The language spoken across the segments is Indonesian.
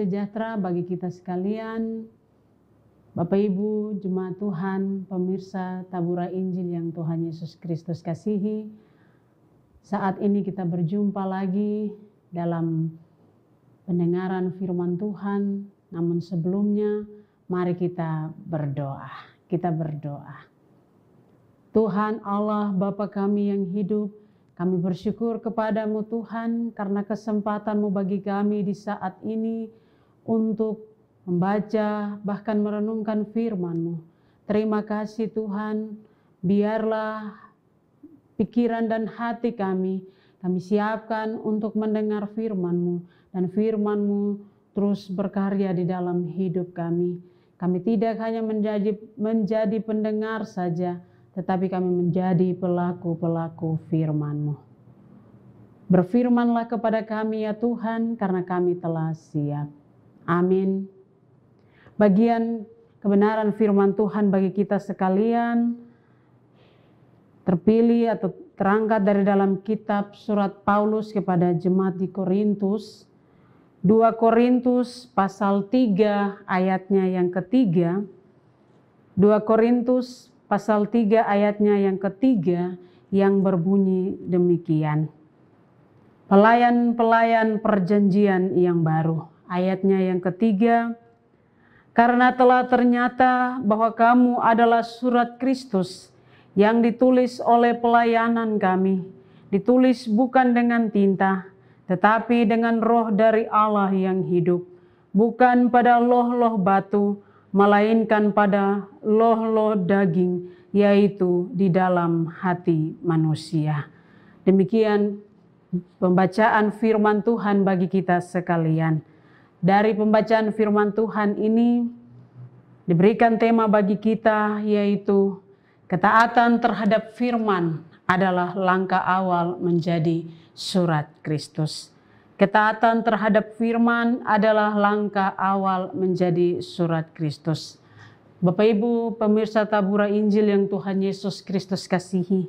sejahtera bagi kita sekalian, Bapak Ibu, Jemaat Tuhan, pemirsa Tabura Injil yang Tuhan Yesus Kristus kasihi. Saat ini kita berjumpa lagi dalam pendengaran firman Tuhan. Namun sebelumnya, mari kita berdoa. Kita berdoa. Tuhan Allah Bapa kami yang hidup, kami bersyukur kepadamu Tuhan karena kesempatanmu bagi kami di saat ini untuk membaca, bahkan merenungkan firman-Mu. Terima kasih Tuhan, biarlah pikiran dan hati kami, kami siapkan untuk mendengar firman-Mu, dan firman-Mu terus berkarya di dalam hidup kami. Kami tidak hanya menjadi, menjadi pendengar saja, tetapi kami menjadi pelaku-pelaku firman-Mu. Berfirmanlah kepada kami ya Tuhan, karena kami telah siap. Amin. Bagian kebenaran firman Tuhan bagi kita sekalian terpilih atau terangkat dari dalam kitab surat Paulus kepada jemaat di Korintus 2 Korintus pasal 3 ayatnya yang ketiga 2 Korintus pasal 3 ayatnya yang ketiga yang berbunyi demikian Pelayan-pelayan perjanjian yang baru Ayatnya yang ketiga, karena telah ternyata bahwa kamu adalah surat Kristus yang ditulis oleh pelayanan kami, ditulis bukan dengan tinta, tetapi dengan roh dari Allah yang hidup, bukan pada loh-loh batu, melainkan pada loh-loh daging, yaitu di dalam hati manusia. Demikian pembacaan firman Tuhan bagi kita sekalian. Dari pembacaan firman Tuhan ini diberikan tema bagi kita yaitu ketaatan terhadap firman adalah langkah awal menjadi surat Kristus. Ketaatan terhadap firman adalah langkah awal menjadi surat Kristus. Bapak Ibu pemirsa tabura Injil yang Tuhan Yesus Kristus kasihi.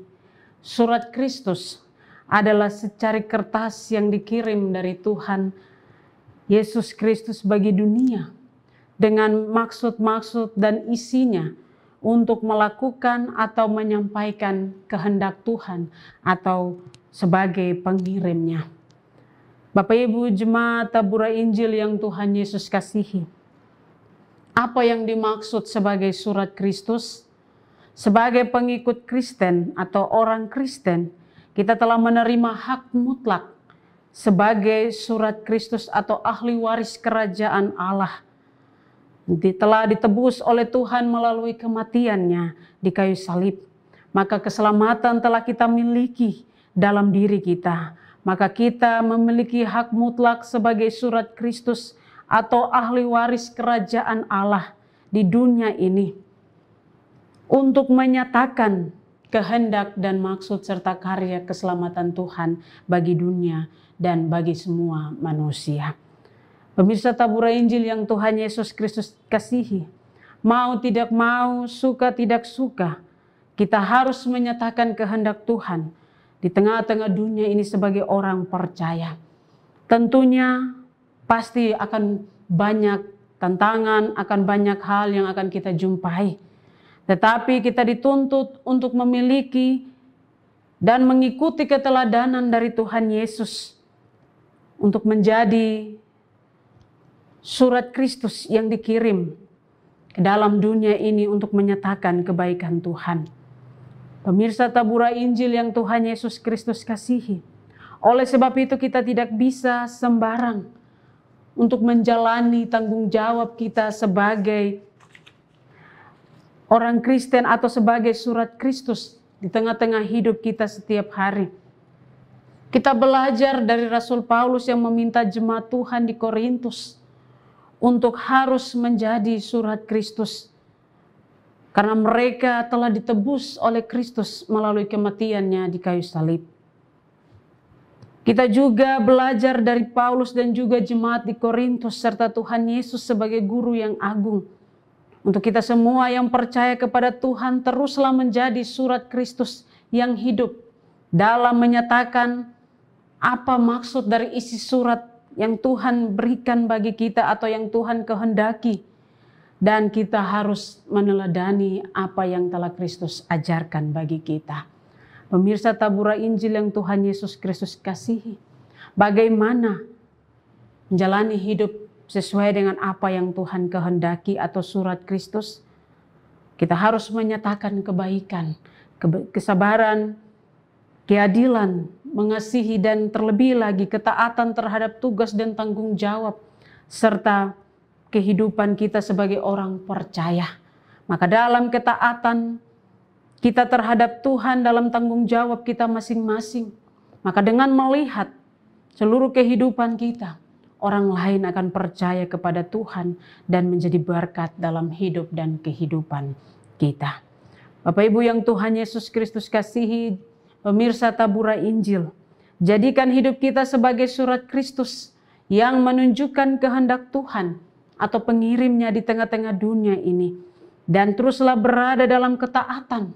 Surat Kristus adalah secari kertas yang dikirim dari Tuhan Yesus Kristus bagi dunia dengan maksud-maksud dan isinya untuk melakukan atau menyampaikan kehendak Tuhan atau sebagai pengirimnya. Bapak Ibu Jemaat Tabura Injil yang Tuhan Yesus kasihi. Apa yang dimaksud sebagai surat Kristus? Sebagai pengikut Kristen atau orang Kristen, kita telah menerima hak mutlak sebagai surat Kristus atau ahli waris kerajaan Allah. Telah ditebus oleh Tuhan melalui kematiannya di kayu salib. Maka keselamatan telah kita miliki dalam diri kita. Maka kita memiliki hak mutlak sebagai surat Kristus atau ahli waris kerajaan Allah di dunia ini. Untuk menyatakan kehendak dan maksud serta karya keselamatan Tuhan bagi dunia dan bagi semua manusia. Pemirsa tabura Injil yang Tuhan Yesus Kristus kasihi, mau tidak mau, suka tidak suka, kita harus menyatakan kehendak Tuhan di tengah-tengah dunia ini sebagai orang percaya. Tentunya pasti akan banyak tantangan, akan banyak hal yang akan kita jumpai. Tetapi kita dituntut untuk memiliki dan mengikuti keteladanan dari Tuhan Yesus untuk menjadi surat Kristus yang dikirim ke dalam dunia ini untuk menyatakan kebaikan Tuhan. Pemirsa tabura Injil yang Tuhan Yesus Kristus kasihi. Oleh sebab itu kita tidak bisa sembarang untuk menjalani tanggung jawab kita sebagai orang Kristen atau sebagai surat Kristus di tengah-tengah hidup kita setiap hari. Kita belajar dari Rasul Paulus yang meminta jemaat Tuhan di Korintus untuk harus menjadi surat Kristus. Karena mereka telah ditebus oleh Kristus melalui kematiannya di kayu salib. Kita juga belajar dari Paulus dan juga jemaat di Korintus serta Tuhan Yesus sebagai guru yang agung untuk kita semua yang percaya kepada Tuhan teruslah menjadi surat Kristus yang hidup dalam menyatakan apa maksud dari isi surat yang Tuhan berikan bagi kita atau yang Tuhan kehendaki. Dan kita harus meneladani apa yang telah Kristus ajarkan bagi kita. Pemirsa tabura Injil yang Tuhan Yesus Kristus kasihi. Bagaimana menjalani hidup sesuai dengan apa yang Tuhan kehendaki atau surat Kristus, kita harus menyatakan kebaikan, kesabaran, keadilan, mengasihi dan terlebih lagi ketaatan terhadap tugas dan tanggung jawab serta kehidupan kita sebagai orang percaya. Maka dalam ketaatan kita terhadap Tuhan dalam tanggung jawab kita masing-masing, maka dengan melihat seluruh kehidupan kita, orang lain akan percaya kepada Tuhan dan menjadi berkat dalam hidup dan kehidupan kita. Bapak Ibu yang Tuhan Yesus Kristus kasihi, pemirsa Tabura Injil, jadikan hidup kita sebagai surat Kristus yang menunjukkan kehendak Tuhan atau pengirimnya di tengah-tengah dunia ini. Dan teruslah berada dalam ketaatan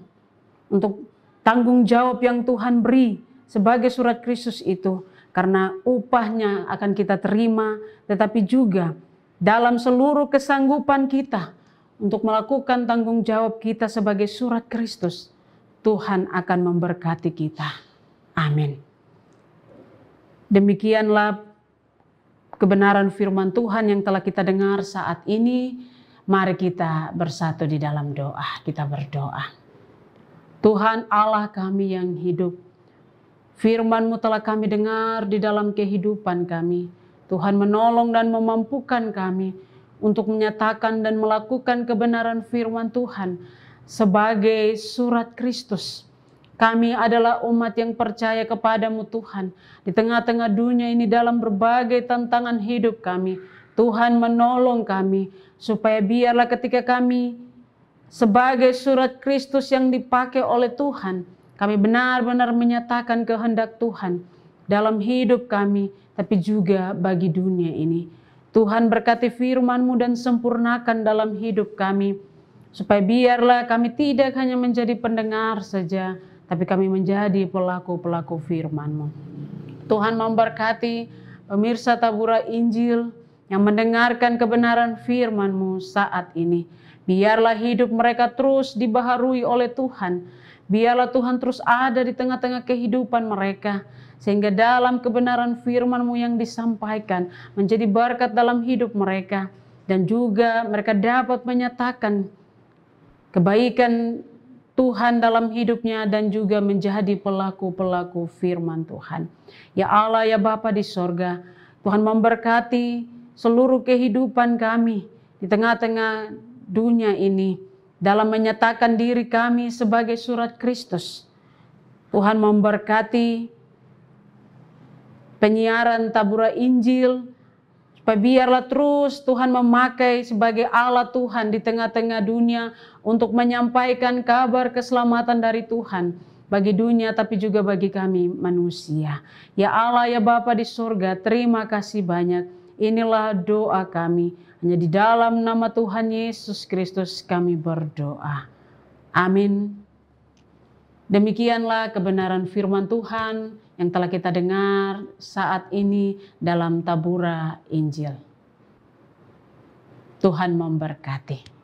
untuk tanggung jawab yang Tuhan beri sebagai surat Kristus itu karena upahnya akan kita terima, tetapi juga dalam seluruh kesanggupan kita untuk melakukan tanggung jawab kita sebagai surat Kristus, Tuhan akan memberkati kita. Amin. Demikianlah kebenaran firman Tuhan yang telah kita dengar saat ini. Mari kita bersatu di dalam doa. Kita berdoa. Tuhan Allah kami yang hidup, FirmanMu telah kami dengar di dalam kehidupan kami. Tuhan menolong dan memampukan kami untuk menyatakan dan melakukan kebenaran firman Tuhan sebagai surat Kristus. Kami adalah umat yang percaya kepadamu Tuhan. Di tengah-tengah dunia ini dalam berbagai tantangan hidup kami. Tuhan menolong kami supaya biarlah ketika kami sebagai surat Kristus yang dipakai oleh Tuhan kami benar-benar menyatakan kehendak Tuhan dalam hidup kami, tapi juga bagi dunia ini. Tuhan berkati firman-Mu dan sempurnakan dalam hidup kami, supaya biarlah kami tidak hanya menjadi pendengar saja, tapi kami menjadi pelaku-pelaku firman-Mu. Tuhan memberkati pemirsa Tabura Injil, yang mendengarkan kebenaran firman-Mu saat ini. Biarlah hidup mereka terus dibaharui oleh Tuhan. Biarlah Tuhan terus ada di tengah-tengah kehidupan mereka. Sehingga dalam kebenaran firman-Mu yang disampaikan menjadi berkat dalam hidup mereka. Dan juga mereka dapat menyatakan kebaikan Tuhan dalam hidupnya dan juga menjadi pelaku-pelaku firman Tuhan. Ya Allah, ya Bapa di sorga, Tuhan memberkati seluruh kehidupan kami di tengah-tengah dunia ini dalam menyatakan diri kami sebagai surat Kristus. Tuhan memberkati penyiaran tabura Injil, supaya biarlah terus Tuhan memakai sebagai alat Tuhan di tengah-tengah dunia untuk menyampaikan kabar keselamatan dari Tuhan bagi dunia tapi juga bagi kami manusia. Ya Allah ya Bapa di surga, terima kasih banyak Inilah doa kami. Hanya di dalam nama Tuhan Yesus Kristus kami berdoa. Amin. Demikianlah kebenaran firman Tuhan yang telah kita dengar saat ini dalam tabura Injil. Tuhan memberkati.